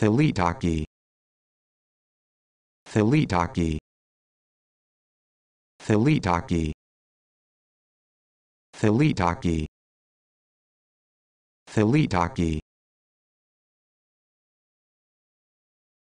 Thalitaki Thalitaki Thalitaki Thalitaki Thalitaki